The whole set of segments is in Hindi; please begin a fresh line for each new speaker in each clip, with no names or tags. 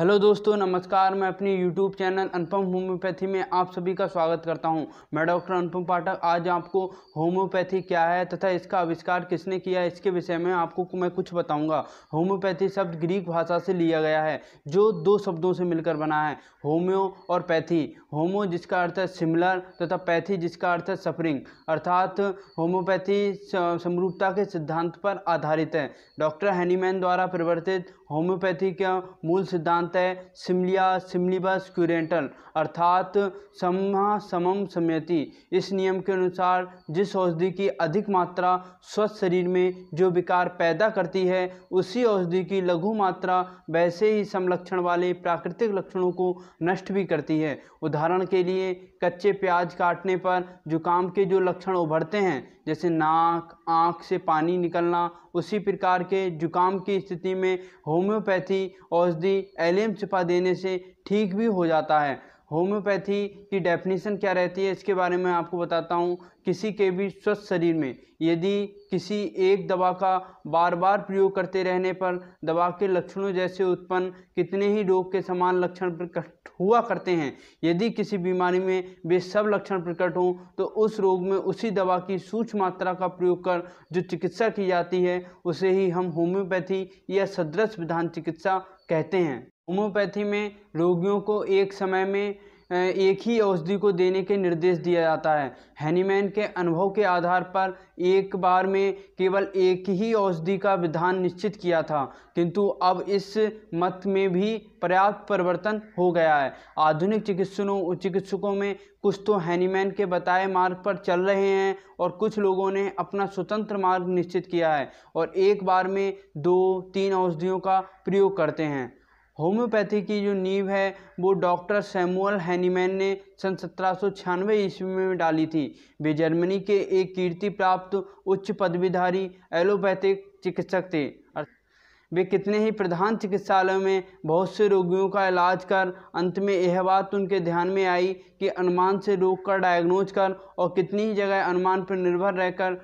हेलो दोस्तों नमस्कार मैं अपनी यूट्यूब चैनल अनुपम होम्योपैथी में आप सभी का स्वागत करता हूं मैं डॉक्टर अनुपम पाठक आज आपको होम्योपैथी क्या है तथा इसका आविष्कार किसने किया इसके विषय में आपको मैं कुछ बताऊंगा होम्योपैथी शब्द ग्रीक भाषा से लिया गया है जो दो शब्दों से मिलकर बना है होम्यो और पैथी होमो जिसका अर्थ है सिमिलर तथा पैथी जिसका अर्थ है सफरिंग अर्थात होम्योपैथी समरूपता के सिद्धांत पर आधारित है डॉक्टर हैनीमैन द्वारा परिवर्तित होम्योपैथी का मूल सिद्धांत सिद्धांत है सिमलिया सिमलिबस क्यूरेंटल अर्थात समा समम समयति इस नियम के अनुसार जिस औषधि की अधिक मात्रा स्वस्थ शरीर में जो विकार पैदा करती है उसी औषधि की लघु मात्रा वैसे ही समलक्षण वाले प्राकृतिक लक्षणों को नष्ट भी करती है उदाहरण के लिए कच्चे प्याज काटने पर जुकाम के जो लक्षण उभरते हैं जैसे नाक आँख से पानी निकलना उसी प्रकार के जुकाम की स्थिति में होम्योपैथी औषधि एलियम छिपा देने से ठीक भी हो जाता है होम्योपैथी की डेफिनेशन क्या रहती है इसके बारे में आपको बताता हूँ किसी के भी स्वस्थ शरीर में यदि किसी एक दवा का बार बार प्रयोग करते रहने पर दवा के लक्षणों जैसे उत्पन्न कितने ही रोग के समान लक्षण प्रकट हुआ करते हैं यदि किसी बीमारी में वे सब लक्षण प्रकट हों तो उस रोग में उसी दवा की सूक्ष्म मात्रा का प्रयोग कर जो चिकित्सा की जाती है उसे ही हम होम्योपैथी या सदृश विधान चिकित्सा कहते हैं होम्योपैथी में रोगियों को एक समय में एक ही औषधि को देने के निर्देश दिया जाता है हैनीमैन के अनुभव के आधार पर एक बार में केवल एक ही औषधि का विधान निश्चित किया था किंतु अब इस मत में भी पर्याप्त परिवर्तन हो गया है आधुनिक चिकित्सकों चिकित्सकों में कुछ तो हैनीमैन के बताए मार्ग पर चल रहे हैं और कुछ लोगों ने अपना स्वतंत्र मार्ग निश्चित किया है और एक बार में दो तीन औषधियों का प्रयोग करते हैं होम्योपैथी की जो नींव है वो डॉक्टर सैमुअल हैनीमैन ने सन सत्रह ईस्वी में डाली थी वे जर्मनी के एक कीर्ति प्राप्त उच्च पदवीधारी एलोपैथिक चिकित्सक थे वे कितने ही प्रधान चिकित्सालयों में बहुत से रोगियों का इलाज कर अंत में यह बात उनके ध्यान में आई कि अनुमान से रोग का डायग्नोज कर और कितनी ही जगह अनुमान पर निर्भर रहकर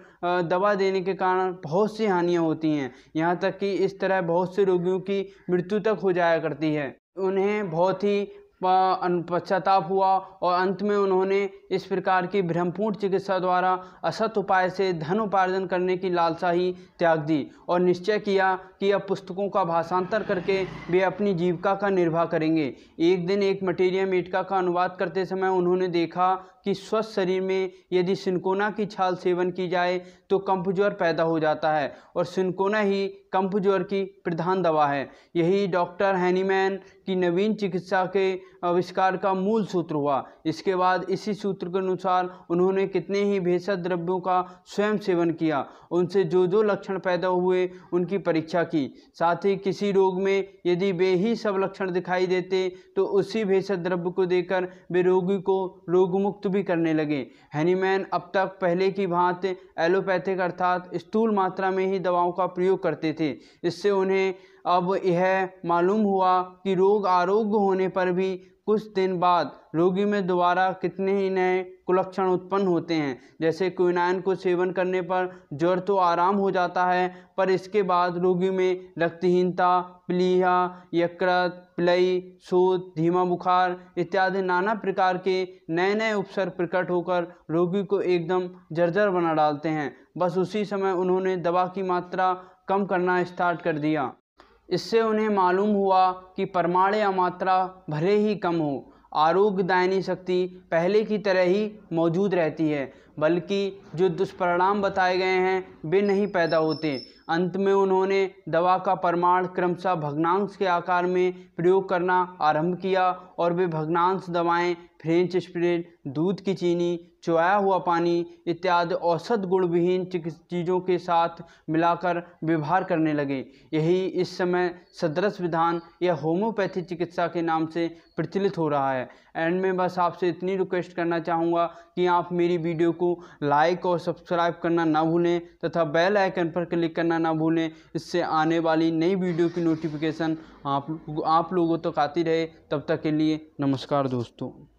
दवा देने के कारण बहुत सी हानियाँ होती हैं यहाँ तक कि इस तरह बहुत से रोगियों की मृत्यु तक हो जाया करती है उन्हें बहुत ही पश्चाताप हुआ और अंत में उन्होंने इस प्रकार की ब्रह्मपूर्ण चिकित्सा द्वारा असत उपाय से धन उपार्जन करने की लालसा ही त्याग दी और निश्चय किया कि अब पुस्तकों का भाषांतर करके वे अपनी जीविका का निर्वाह करेंगे एक दिन एक मटेरियम मेटका का अनुवाद करते समय उन्होंने देखा कि स्वस्थ शरीर में यदि सिनकोना की छाल सेवन की जाए तो कंपज्वर पैदा हो जाता है और सिनकोना ही कंपज्वर की प्रधान दवा है यही डॉक्टर हैनीमैन कि नवीन चिकित्सा के आविष्कार का मूल सूत्र हुआ इसके बाद इसी सूत्र के अनुसार उन्होंने कितने ही भेषज द्रव्यों का स्वयं सेवन किया उनसे जो जो लक्षण पैदा हुए उनकी परीक्षा की साथ ही किसी रोग में यदि वे ही सब लक्षण दिखाई देते तो उसी भेषज द्रव्य को देकर वे रोगी को रोगमुक्त भी करने लगे हैनीमैन अब तक पहले की भांति एलोपैथिक अर्थात स्थूल मात्रा में ही दवाओं का प्रयोग करते थे इससे उन्हें अब यह मालूम हुआ कि रोग आरोग्य होने पर भी कुछ दिन बाद रोगी में दोबारा कितने ही नए कुलक्षण उत्पन्न होते हैं जैसे क्विनाइन को सेवन करने पर ज्वर तो आराम हो जाता है पर इसके बाद रोगी में रक्तहीनता प्लीहा यकृत प्लई सूद धीमा बुखार इत्यादि नाना प्रकार के नए नए उपसर प्रकट होकर रोगी को एकदम जर्जर बना डालते हैं बस उसी समय उन्होंने दवा की मात्रा कम करना स्टार्ट कर दिया इससे उन्हें मालूम हुआ कि परमाणु या मात्रा भले ही कम हो आरोग्यदायिनी शक्ति पहले की तरह ही मौजूद रहती है बल्कि जो दुष्परिणाम बताए गए हैं वे नहीं पैदा होते अंत में उन्होंने दवा का परमाणु क्रमशः भग्नांश के आकार में प्रयोग करना आरंभ किया और वे भग्नांश दवाएं फ्रेंच स्प्रेड दूध की चीनी चुआया हुआ पानी इत्यादि औसत गुणविहीन चीज़ों के साथ मिलाकर व्यवहार करने लगे यही इस समय सदृश विधान या होम्योपैथी चिकित्सा के नाम से प्रचलित हो रहा है एंड में बस आपसे इतनी रिक्वेस्ट करना चाहूँगा कि आप मेरी वीडियो को लाइक और सब्सक्राइब करना ना भूलें तथा बेल आइकन पर क्लिक करना ना भूलें इससे आने वाली नई वीडियो की नोटिफिकेशन आप आप लोगों तक तो आती रहे तब तक के लिए नमस्कार दोस्तों